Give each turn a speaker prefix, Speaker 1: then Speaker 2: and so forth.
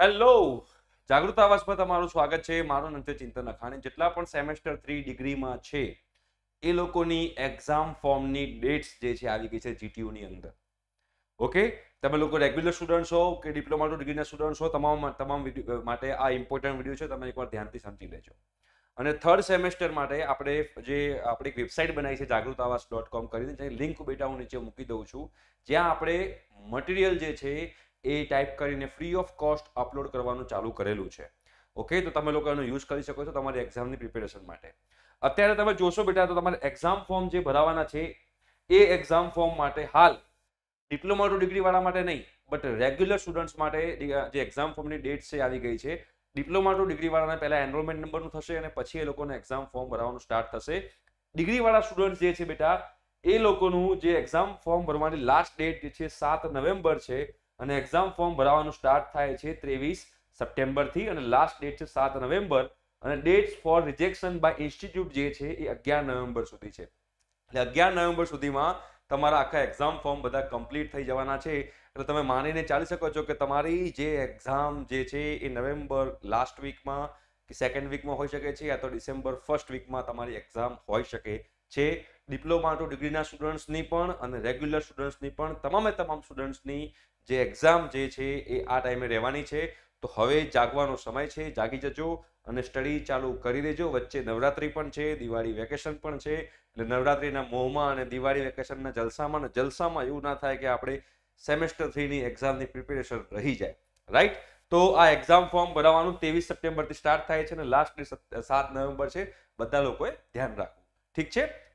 Speaker 1: hello જાગૃત આવાસમાં તમારું સ્વાગત છે મારો અંત્ય ચિંતન અખાણી જેટલા પણ સેમેસ્ટર થ્રી ડિગ્રીમાં છે એ લોકોની એક્ઝામ ફોર્મની ડેટ્સ જે છે આવી ગઈ છે જીટીયુની અંદર ઓકે તમે લોકો રેગ્યુલર સ્ટુડન્ટ્સ હો કે ડિપ્લોમા ટુ ડિગ્રીના સ્ટુડન્ટ્સ હો તમામ તમામ માટે આ ઇમ્પોર્ટન્ટ વિડીયો છે તમે એકવાર ધ્યાનથી સમજી લેજો અને થર્ડ સેમેસ્ટર માટે આપણે જે આપણી વેબસાઇટ બનાવી છે જાગૃત આવાસ ડોટ કોમ કરીને જે લિંક બેટા હું નીચે મૂકી દઉં છું જ્યાં આપણે મટીરિયલ જે છે એ ટાઈપ કરીને ફ્રી ઓફ કોસ્ટ અપલોડ કરવાનું ચાલુ કરેલું છે ઓકે તો તમે લોકો એનો યુઝ કરી શકો છો તમારી એક્ઝામની પ્રિપેરેશન માટે અત્યારે તમે જોશો બેટા તો તમારે એક્ઝામ ફોર્મ જે ભરાવાના છે એ એક્ઝામ ફોર્મ માટે હાલ ડિપ્લોમા ટુ ડિગ્રીવાળા માટે નહીં બટ રેગ્યુલર સ્ટુડન્ટ્સ માટે જે એક્ઝામ ફોર્મની ડેટ છે આવી ગઈ છે ડિપ્લોમા ટુ ડિગ્રીવાળાને પહેલાં એનરોલમેન્ટ નંબરનું થશે અને પછી એ લોકોને એક્ઝામ ફોર્મ ભરવાનું સ્ટાર્ટ થશે ડિગ્રીવાળા સ્ટુડન્ટ જે છે બેટા એ લોકોનું જે એક્ઝામ ફોર્મ ભરવાની લાસ્ટ ડેટ જે છે સાત નવેમ્બર છે અને એક્ઝામ ફોર્મ ભરાવાનું સ્ટાર્ટ થાય છે ત્રેવીસ સપ્ટેમ્બરથી અને લાસ્ટ ડેટ છે સાત નવેમ્બર અને dates for rejection by institute જે છે એ અગિયાર નવેમ્બર સુધી છે એટલે અગિયાર નવેમ્બર સુધીમાં તમારા આખા એક્ઝામ ફોર્મ બધા કમ્પ્લીટ થઈ જવાના છે એટલે તમે માનીને ચાલી શકો છો કે તમારી જે એક્ઝામ જે છે એ નવેમ્બર લાસ્ટ વીકમાં કે સેકન્ડ વીકમાં હોઈ શકે છે યા તો ડિસેમ્બર ફર્સ્ટ વીકમાં તમારી એક્ઝામ હોઈ શકે છે ડિપ્લોમા ટુ ડિગ્રીના સ્ટુડન્ટ્સની પણ અને રેગ્યુલર સ્ટુડન્ટ્સની પણ તમામે તમામ સ્ટુડન્ટ્સની જે એક્ઝામ જે છે એ આ ટાઈમે રહેવાની છે તો હવે જાગવાનો સમય છે જાગી જજો અને સ્ટડી ચાલુ કરી દેજો વચ્ચે નવરાત્રિ પણ છે દિવાળી વેકેશન પણ છે એટલે નવરાત્રીના મોહમાં અને દિવાળી વેકેશનના જલસામાં જલસામાં એવું ના થાય કે આપણે સેમેસ્ટર થ્રીની એક્ઝામની પ્રિપેરેશન રહી જાય રાઈટ તો આ એક્ઝામ ફોર્મ ભરાવાનું ત્રેવીસ સપ્ટેમ્બરથી સ્ટાર્ટ થાય છે અને લાસ્ટ સાત નવેમ્બર છે બધા લોકોએ ધ્યાન રાખવું ઠીક છે